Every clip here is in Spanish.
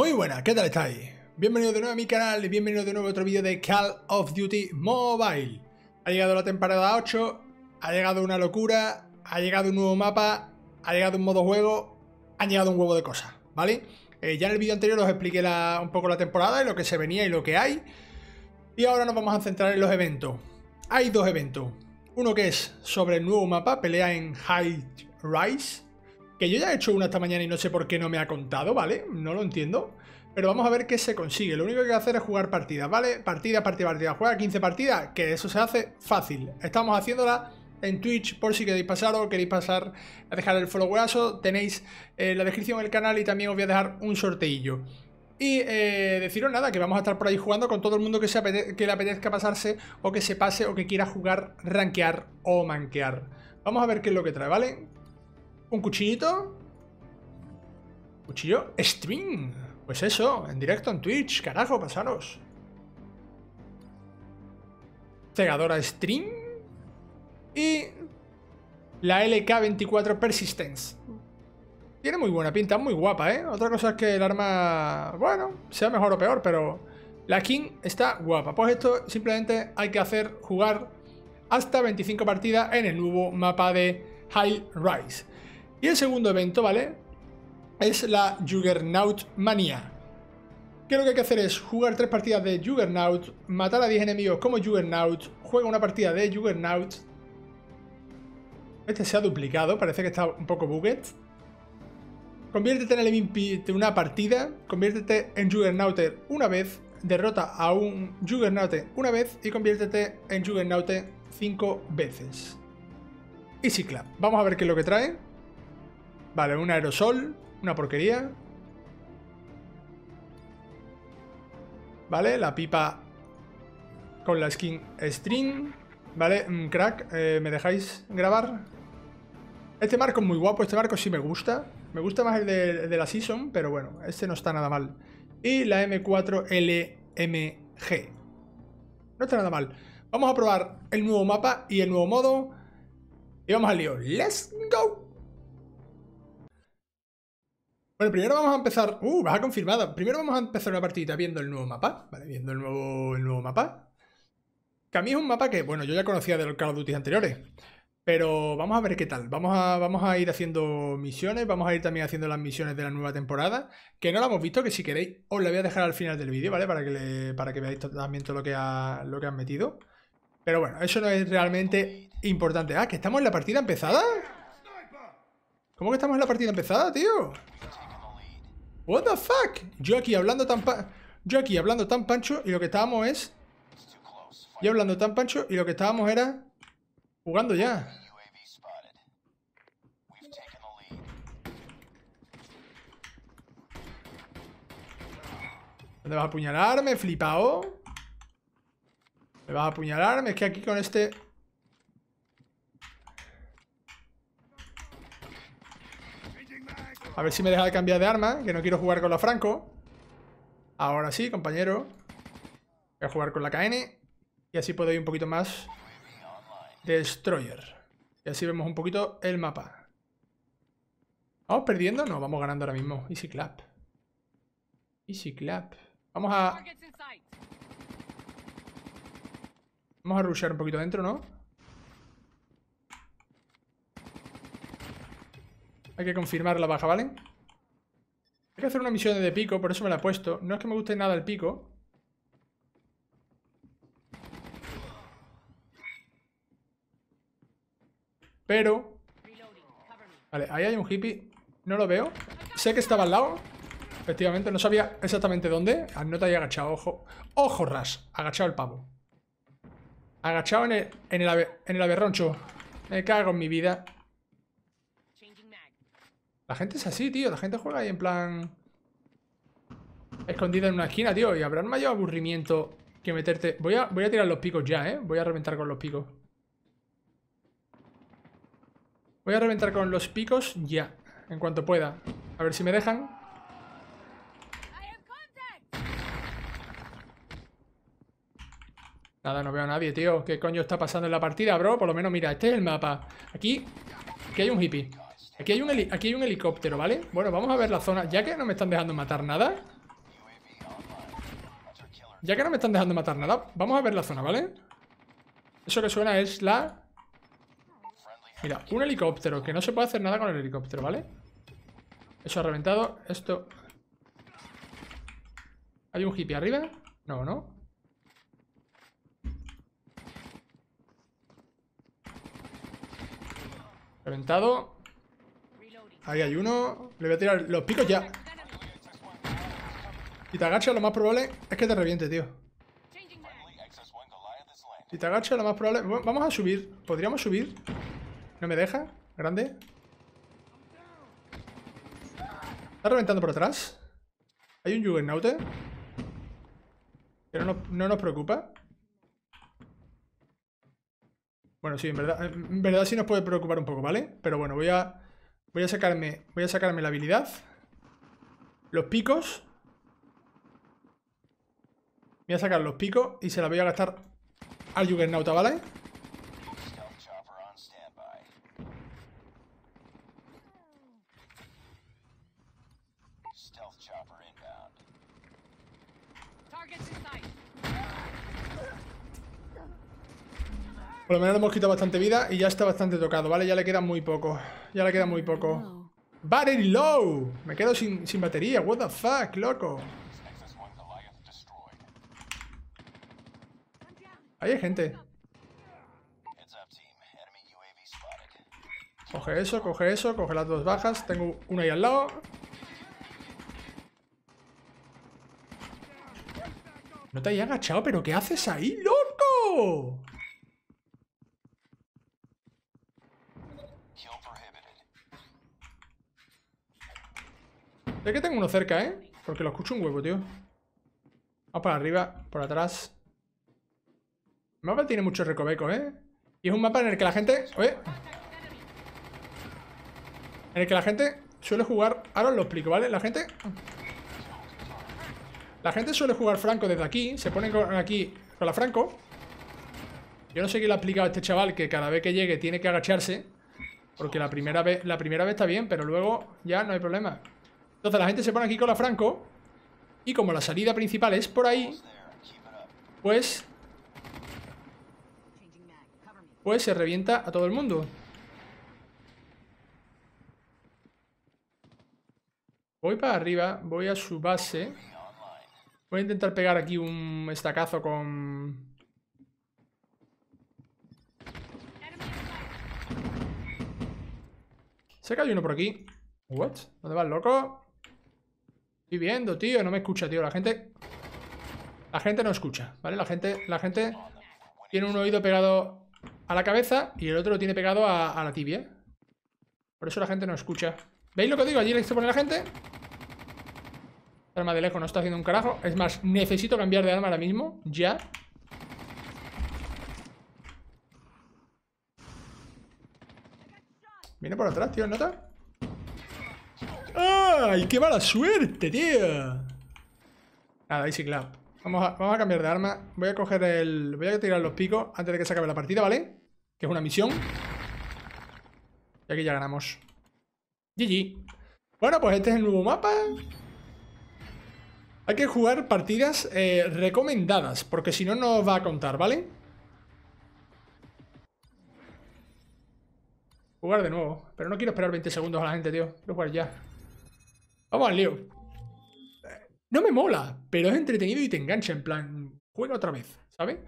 Muy buenas, ¿qué tal estáis? Bienvenidos de nuevo a mi canal y bienvenidos de nuevo a otro vídeo de Call of Duty Mobile. Ha llegado la temporada 8, ha llegado una locura, ha llegado un nuevo mapa, ha llegado un modo juego, ha llegado un huevo de cosas, ¿vale? Eh, ya en el vídeo anterior os expliqué un poco la temporada y lo que se venía y lo que hay. Y ahora nos vamos a centrar en los eventos. Hay dos eventos. Uno que es sobre el nuevo mapa, pelea en High Rise, que yo ya he hecho una esta mañana y no sé por qué no me ha contado, ¿vale? No lo entiendo. Pero vamos a ver qué se consigue. Lo único que hay que hacer es jugar partidas, ¿vale? Partida, partida, partida. Juega 15 partidas, que eso se hace fácil. Estamos haciéndola en Twitch por si queréis pasar o queréis pasar a dejar el followazo. Tenéis eh, la descripción del canal y también os voy a dejar un sorteillo. Y eh, deciros nada, que vamos a estar por ahí jugando con todo el mundo que, se le apetezca pasarse o que se pase o que quiera jugar, rankear o manquear. Vamos a ver qué es lo que trae, ¿vale? un cuchillito. Cuchillo string. Pues eso, en directo en Twitch, carajo, pasaros. Cegadora string. Y la LK24 Persistence. Tiene muy buena pinta, muy guapa, ¿eh? Otra cosa es que el arma, bueno, sea mejor o peor, pero la King está guapa. Pues esto simplemente hay que hacer jugar hasta 25 partidas en el nuevo mapa de High Rise. Y el segundo evento, ¿vale? Es la Juggernaut Mania, Que lo que hay que hacer es jugar tres partidas de Juggernaut, matar a 10 enemigos como Juggernaut, juega una partida de Juggernaut. Este se ha duplicado, parece que está un poco bugged. Conviértete en el MVP una partida, conviértete en Juggernauter una vez, derrota a un Juggernaut una vez y conviértete en Juggernaut cinco veces. Y Clap. Vamos a ver qué es lo que trae. Vale, un aerosol, una porquería. Vale, la pipa con la skin string. Vale, crack, eh, ¿me dejáis grabar? Este marco es muy guapo, este marco sí me gusta. Me gusta más el de, de la Season, pero bueno, este no está nada mal. Y la M4LMG. No está nada mal. Vamos a probar el nuevo mapa y el nuevo modo. Y vamos al lío. ¡Let's go! Bueno, primero vamos a empezar... ¡Uh! Baja confirmada. Primero vamos a empezar una partida viendo el nuevo mapa. Vale, viendo el nuevo, el nuevo mapa. Que a mí es un mapa que, bueno, yo ya conocía de los Call of Duty anteriores. Pero vamos a ver qué tal. Vamos a, vamos a ir haciendo misiones. Vamos a ir también haciendo las misiones de la nueva temporada. Que no la hemos visto, que si queréis os la voy a dejar al final del vídeo, ¿vale? Para que, para que veáis también todo lo que, ha, lo que han metido. Pero bueno, eso no es realmente importante. Ah, que estamos en la partida empezada. ¿Cómo que estamos en la partida empezada, tío? What the fuck? Yo aquí hablando tan Yo aquí hablando tan pancho y lo que estábamos es... Yo hablando tan pancho y lo que estábamos era... Jugando ya. ¿Dónde vas a apuñalarme, flipao? ¿Me vas a apuñalarme? Es que aquí con este... A ver si me deja de cambiar de arma, que no quiero jugar con la Franco. Ahora sí, compañero. Voy a jugar con la KN. Y así puedo ir un poquito más Destroyer. Y así vemos un poquito el mapa. ¿Vamos perdiendo? No, vamos ganando ahora mismo. Easy clap. Easy clap. Vamos a... Vamos a rushear un poquito dentro, ¿no? Hay que confirmar la baja, ¿vale? Hay que hacer una misión de pico, por eso me la he puesto. No es que me guste nada el pico. Pero... Vale, ahí hay un hippie. No lo veo. Sé que estaba al lado. Efectivamente, no sabía exactamente dónde. No te había agachado, ojo. ¡Ojo, Ras! Agachado el pavo. Agachado en el, en Me cago en mi vida. La gente es así, tío. La gente juega ahí en plan... Escondida en una esquina, tío. Y habrá un mayor aburrimiento que meterte... Voy a, voy a tirar los picos ya, ¿eh? Voy a reventar con los picos. Voy a reventar con los picos ya. En cuanto pueda. A ver si me dejan. Nada, no veo a nadie, tío. ¿Qué coño está pasando en la partida, bro? Por lo menos, mira, este es el mapa. Aquí, aquí hay un hippie. Aquí hay, un helicóptero, ¿vale? Bueno, vamos a ver la zona. Ya que no me están dejando matar nada. Ya que no me están dejando matar nada, vamos a ver la zona, ¿vale? Eso que suena es la... Mira, un helicóptero, que no se puede hacer nada con el helicóptero, ¿vale? Eso ha reventado, esto... ¿Hay un hippie arriba? No, ¿no? Reventado. Ahí hay uno. Le voy a tirar los picos ya. Si te agachas, lo más probable es que te reviente, tío. Si te agachas, lo más probable... vamos a subir. ¿Podríamos subir? ¿No me deja? ¿Grande? ¿Está reventando por atrás? ¿Hay un juggernaut Pero no, no nos preocupa. Bueno, sí, en verdad, en verdad sí nos puede preocupar un poco, ¿vale? Pero bueno, voy a Voy a sacarme, voy a sacarme la habilidad. Los picos. Voy a sacar los picos y se la voy a gastar al Juggernaut, ¿vale? Por lo menos hemos quitado bastante vida y ya está bastante tocado, ¿vale? Ya le queda muy poco. Ya le queda muy poco. Battery low. Me quedo sin, sin batería. What the fuck, loco. Ahí hay gente. Coge eso, coge eso, coge las dos bajas. Tengo una ahí al lado. No te hayas agachado, pero ¿qué haces ahí, loco? Sé que tengo uno cerca, ¿eh? Porque lo escucho un huevo, tío. Vamos para arriba, por atrás. El mapa tiene muchos recovecos, ¿eh? Y es un mapa en el que la gente... Oye. En el que la gente suele jugar... Ahora os lo explico, ¿vale? La gente... La gente suele jugar Franco desde aquí. Se pone aquí con la Franco. Yo no sé qué le ha aplicado a este chaval que cada vez que llegue tiene que agacharse. Porque la primera vez, la primera vez está bien, pero luego ya no hay problema. Entonces la gente se pone aquí con la Franco. Y como la salida principal es por ahí, pues... Pues se revienta a todo el mundo. Voy para arriba, voy a su base. Voy a intentar pegar aquí un estacazo con... Se cae uno por aquí. ¿What? ¿Dónde el loco? Estoy viendo, tío. No me escucha, tío. La gente... La gente no escucha, ¿vale? La gente, la gente tiene un oído pegado a la cabeza y el otro lo tiene pegado a, la tibia. Por eso la gente no escucha. ¿Veis lo que digo? Allí se pone la gente. El arma de lejos no está haciendo un carajo. Es más, necesito cambiar de arma ahora mismo. Ya. Viene por atrás, tío, ¿nota? ¡Ay, qué mala suerte, tío! Nada, Easy Clap. Vamos a, vamos a cambiar de arma. Voy a coger el... Voy a tirar los picos antes de que se acabe la partida, ¿vale? Que es una misión. Y aquí ya ganamos. GG. Bueno, pues este es el nuevo mapa. Hay que jugar partidas eh, recomendadas, porque si no, no va a contar, ¿vale? Jugar de nuevo. Pero no quiero esperar 20 segundos a la gente, tío. Quiero jugar ya. Vamos al lío. No me mola, pero es entretenido y te engancha en plan, juega otra vez, ¿sabes?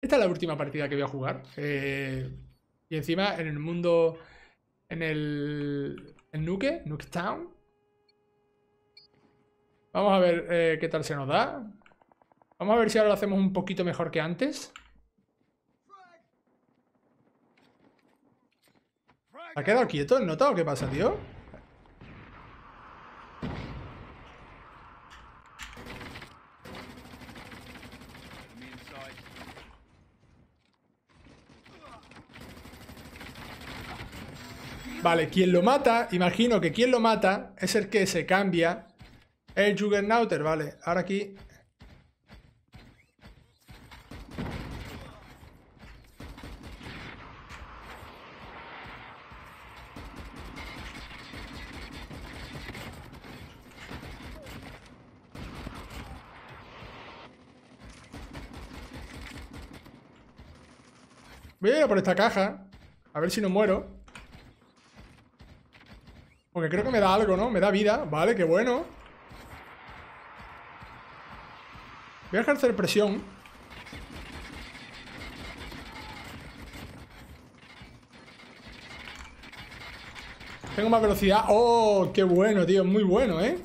Esta es la última partida que voy a jugar. Eh, y encima en el mundo, en el, en Nuke, Nuke Town. Vamos a ver eh, qué tal se nos da. Vamos a ver si ahora lo hacemos un poquito mejor que antes. ha quedado quieto el notado qué pasa, tío? Vale, quien lo mata, imagino que quien lo mata es el que se cambia. El Juggernauter, vale. Ahora aquí... Voy a ir a por esta caja. A ver si no muero. Porque creo que me da algo, ¿no? Me da vida, vale, qué bueno Voy a ejercer presión Tengo más velocidad ¡Oh! ¡Qué bueno, tío! Muy bueno, ¿eh?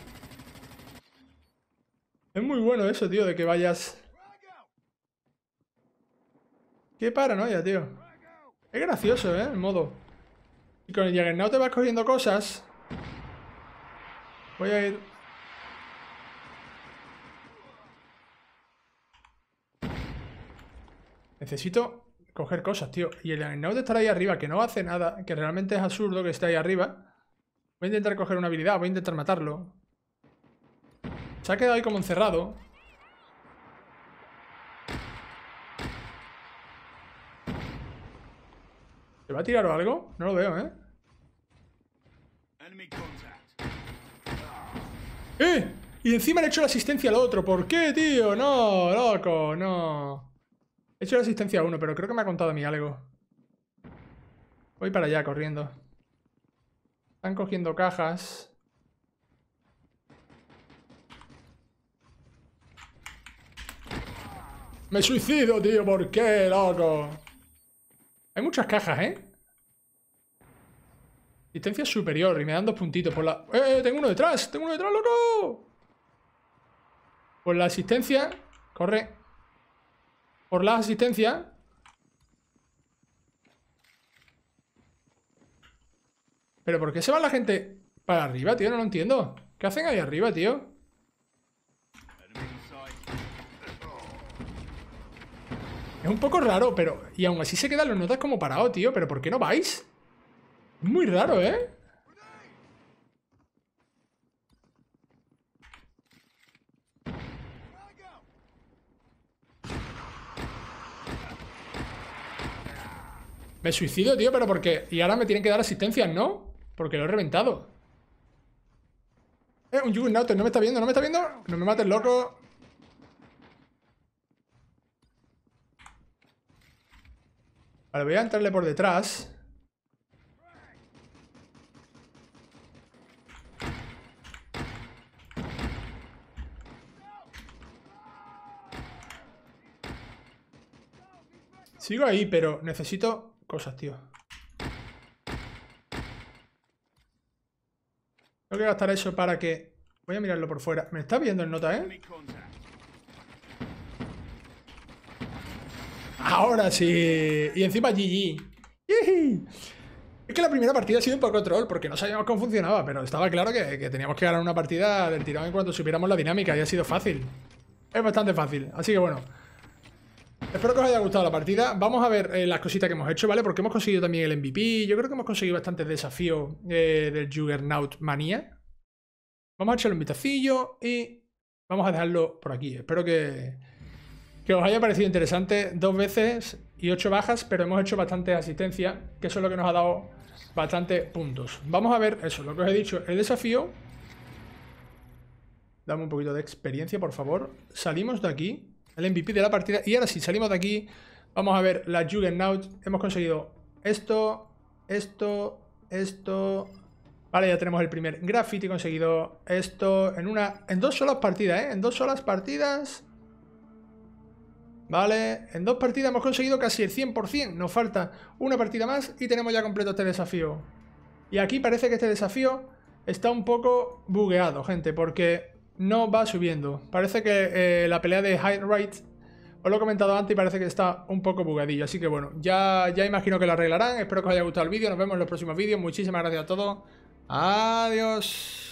Es muy bueno eso, tío, de que vayas... Qué paranoia, tío Es gracioso, ¿eh? El modo Y con el Jaggernaut te vas cogiendo cosas Voy a ir. Necesito coger cosas, tío. Y el Agnaut estará ahí arriba, que no hace nada, que realmente es absurdo que esté ahí arriba. Voy a intentar coger una habilidad, voy a intentar matarlo. Se ha quedado ahí como encerrado. ¿Se va a tirar o algo? No lo veo, ¿eh? ¡Eh! Y encima le he hecho la asistencia al otro. ¿Por qué, tío? No, loco, no. He hecho la asistencia a uno, pero creo que me ha contado a mí algo. Voy para allá corriendo. Están cogiendo cajas. Me suicido, tío. ¿Por qué, loco? Hay muchas cajas, ¿eh? Asistencia superior y me dan dos puntitos por la... ¡Eh, ¡Eh! ¡Tengo uno detrás! ¡Tengo uno detrás, loco! Por la asistencia... Corre. Por la asistencia... ¿Pero por qué se va la gente para arriba, tío? No lo entiendo. ¿Qué hacen ahí arriba, tío? Es un poco raro, pero... Y aún así se quedan los notas como parados, tío. ¿Pero por qué no vais? Muy raro, ¿eh? Me suicido, tío, pero porque... Y ahora me tienen que dar asistencia, ¿no? Porque lo he reventado. Eh, un Juggernaut, no me está viendo, no me está viendo. No me mates, loco. Vale, voy a entrarle por detrás. Sigo ahí, pero necesito cosas, tío. Tengo que gastar eso para que... Voy a mirarlo por fuera. Me está viendo el nota, ¿eh? Ahora sí. Y encima GG. Es que la primera partida ha sido un poco troll, porque no sabíamos cómo funcionaba, pero estaba claro que, que teníamos que ganar una partida del tirón en cuanto supiéramos la dinámica y ha sido fácil. Es bastante fácil. Así que bueno. Espero que os haya gustado la partida. Vamos a ver eh, las cositas que hemos hecho, ¿vale? Porque hemos conseguido también el MVP. Yo creo que hemos conseguido bastantes desafíos eh, del Juggernaut Manía. Vamos a echarle un vistacillo y vamos a dejarlo por aquí. Espero que, que os haya parecido interesante. Dos veces y ocho bajas, pero hemos hecho bastante asistencia que eso es lo que nos ha dado bastantes puntos. Vamos a ver eso, lo que os he dicho. El desafío... Dame un poquito de experiencia, por favor. Salimos de aquí el MVP de la partida. Y ahora sí, salimos de aquí. Vamos a ver la Juggernaut. Hemos conseguido esto, esto, esto. Vale, ya tenemos el primer graffiti conseguido. Esto en una... En dos solas partidas, ¿eh? En dos solas partidas... Vale, en dos partidas hemos conseguido casi el 100%. Nos falta una partida más y tenemos ya completo este desafío. Y aquí parece que este desafío está un poco bugueado, gente, porque no va subiendo. Parece que eh, la pelea de High Right, os lo he comentado antes y parece que está un poco bugadillo. Así que bueno, ya, ya imagino que la arreglarán. Espero que os haya gustado el vídeo. Nos vemos en los próximos vídeos. Muchísimas gracias a todos. Adiós.